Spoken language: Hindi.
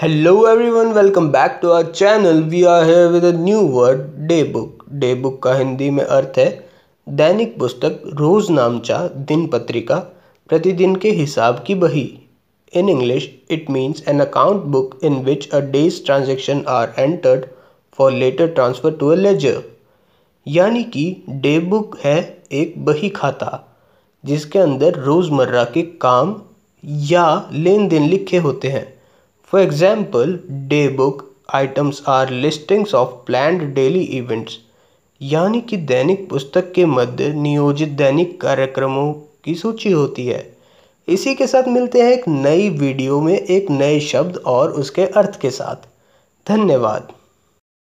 hello everyone welcome back to our channel we are here with a new word day book day book का हिंदी में अर्थ है दैनिक पुस्तक रोज नामचा दिन पत्रिका प्रतिदिन के हिसाब की बही in English it means an account book in which a day's transaction are entered for later transfer to a ledger यानी कि डे बुक है एक बही खाता जिसके अंदर रोज़मर्रा के काम या लेन देन लिखे होते हैं For example, book items are listings of planned daily events यानी कि दैनिक पुस्तक के मध्य नियोजित दैनिक कार्यक्रमों की सूची होती है इसी के साथ मिलते हैं एक नई वीडियो में एक नए शब्द और उसके अर्थ के साथ धन्यवाद